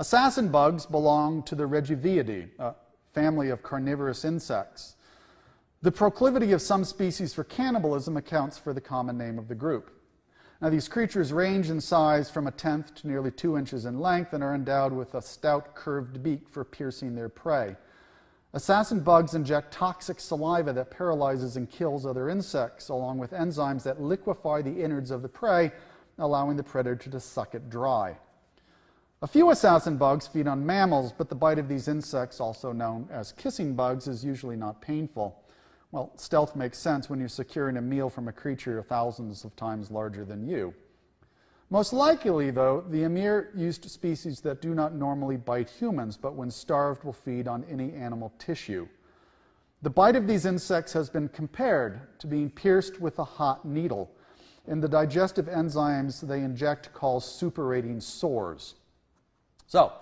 Assassin bugs belong to the Regiviidae, a family of carnivorous insects. The proclivity of some species for cannibalism accounts for the common name of the group. Now, these creatures range in size from a tenth to nearly two inches in length and are endowed with a stout, curved beak for piercing their prey. Assassin bugs inject toxic saliva that paralyzes and kills other insects, along with enzymes that liquefy the innards of the prey, allowing the predator to suck it dry. A few assassin bugs feed on mammals, but the bite of these insects, also known as kissing bugs, is usually not painful. Well, stealth makes sense when you're securing a meal from a creature thousands of times larger than you. Most likely, though, the Amir used species that do not normally bite humans, but when starved will feed on any animal tissue. The bite of these insects has been compared to being pierced with a hot needle, and the digestive enzymes they inject cause superating sores. So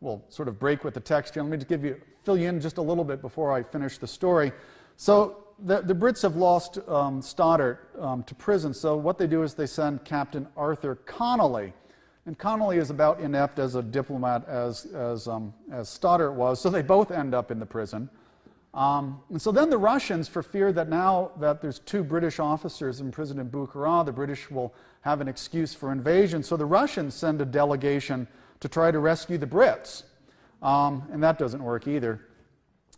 we'll sort of break with the text here. Let me just give you, fill you in just a little bit before I finish the story. So the, the Brits have lost um, Stoddart um, to prison. So what they do is they send Captain Arthur Connolly. And Connolly is about inept as a diplomat as, as, um, as Stoddart was. So they both end up in the prison. Um, and so then the Russians, for fear that now that there's two British officers imprisoned in Bukhara, the British will have an excuse for invasion. So the Russians send a delegation to try to rescue the Brits. Um, and that doesn't work either.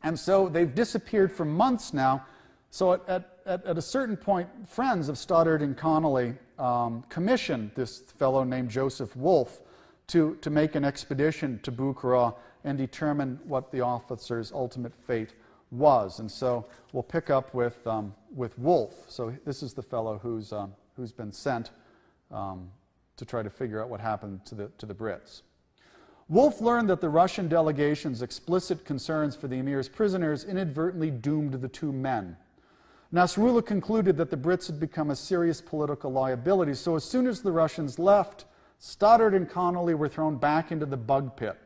And so they've disappeared for months now. So at, at, at a certain point, friends of Stoddard and Connolly um, commissioned this fellow named Joseph Wolfe to, to make an expedition to Bukhara and determine what the officer's ultimate fate was. And so we'll pick up with, um, with Wolfe. So this is the fellow who's, um, who's been sent um, to try to figure out what happened to the, to the Brits. Wolf learned that the Russian delegation's explicit concerns for the emir's prisoners inadvertently doomed the two men. Nasrullah concluded that the Brits had become a serious political liability, so as soon as the Russians left, Stoddard and Connolly were thrown back into the bug pit.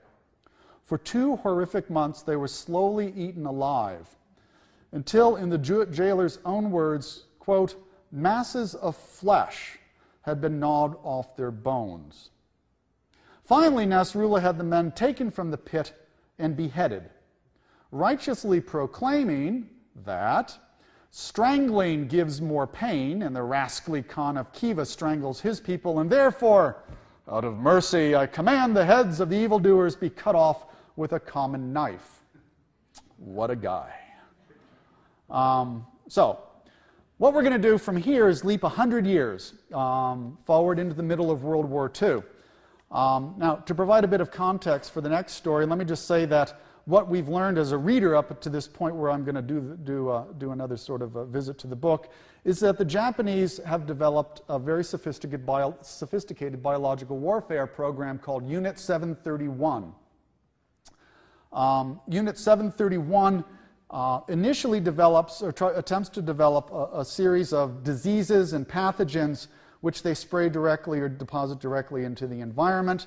For two horrific months, they were slowly eaten alive, until, in the jailer's own words, quote, masses of flesh had been gnawed off their bones. Finally, Nasrullah had the men taken from the pit and beheaded, righteously proclaiming that strangling gives more pain, and the rascally Khan of Kiva strangles his people, and therefore, out of mercy, I command the heads of the evildoers be cut off with a common knife. What a guy. Um, so, what we're going to do from here is leap 100 years um, forward into the middle of World War II. Um, now, to provide a bit of context for the next story, let me just say that what we've learned as a reader up to this point where I'm going to do, do, uh, do another sort of a visit to the book is that the Japanese have developed a very sophisticated, bio, sophisticated biological warfare program called Unit 731. Um, Unit 731 uh, initially develops or try, attempts to develop a, a series of diseases and pathogens which they spray directly or deposit directly into the environment.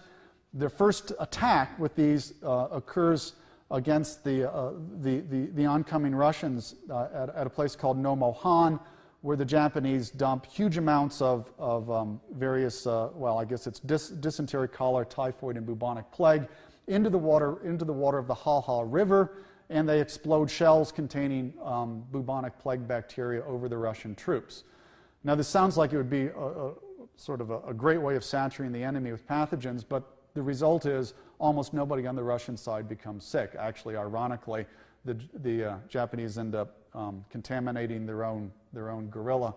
Their first attack with these uh, occurs against the, uh, the, the, the, oncoming Russians uh, at, at, a place called Nomohan, where the Japanese dump huge amounts of, of um, various, uh, well, I guess it's dysentery, cholera, typhoid, and bubonic plague into the water, into the water of the Haha River, and they explode shells containing um, bubonic plague bacteria over the Russian troops. Now, this sounds like it would be a, a sort of a, a, great way of saturating the enemy with pathogens, but the result is almost nobody on the Russian side becomes sick. Actually, ironically, the, the uh, Japanese end up um, contaminating their own, their own guerrilla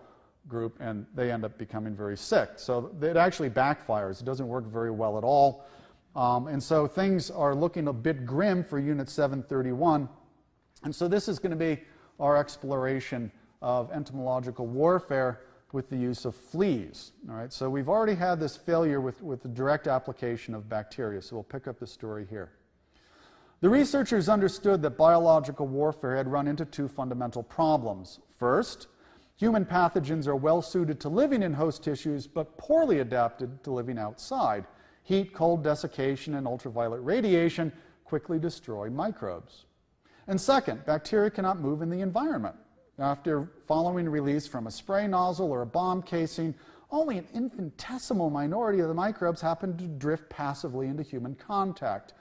group and they end up becoming very sick. So it actually backfires. It doesn't work very well at all. Um, and so things are looking a bit grim for Unit 731. And so this is going to be our exploration of entomological warfare with the use of fleas. All right, so we've already had this failure with, with the direct application of bacteria, so we'll pick up the story here. The researchers understood that biological warfare had run into two fundamental problems. First, human pathogens are well suited to living in host tissues but poorly adapted to living outside. Heat, cold, desiccation, and ultraviolet radiation quickly destroy microbes. And second, bacteria cannot move in the environment. After following release from a spray nozzle or a bomb casing, only an infinitesimal minority of the microbes happen to drift passively into human contact.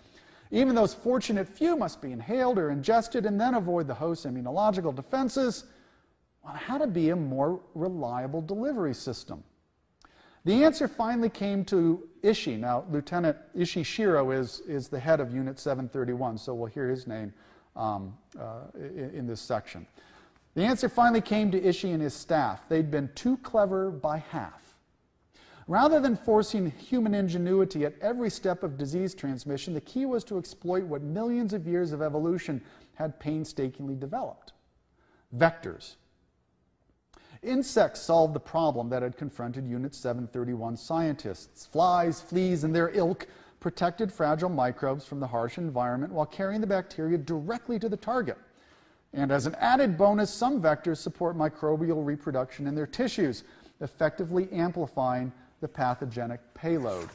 Even those fortunate few must be inhaled or ingested and then avoid the host's immunological defenses on how to be a more reliable delivery system. The answer finally came to Ishi. Now, Lieutenant Ishi Shiro is, is the head of Unit 731, so we'll hear his name um, uh, in, in this section. The answer finally came to Ishi and his staff. They'd been too clever by half. Rather than forcing human ingenuity at every step of disease transmission, the key was to exploit what millions of years of evolution had painstakingly developed vectors. Insects solved the problem that had confronted Unit 731 scientists. Flies, fleas, and their ilk protected fragile microbes from the harsh environment while carrying the bacteria directly to the target. And as an added bonus, some vectors support microbial reproduction in their tissues, effectively amplifying the pathogenic payload.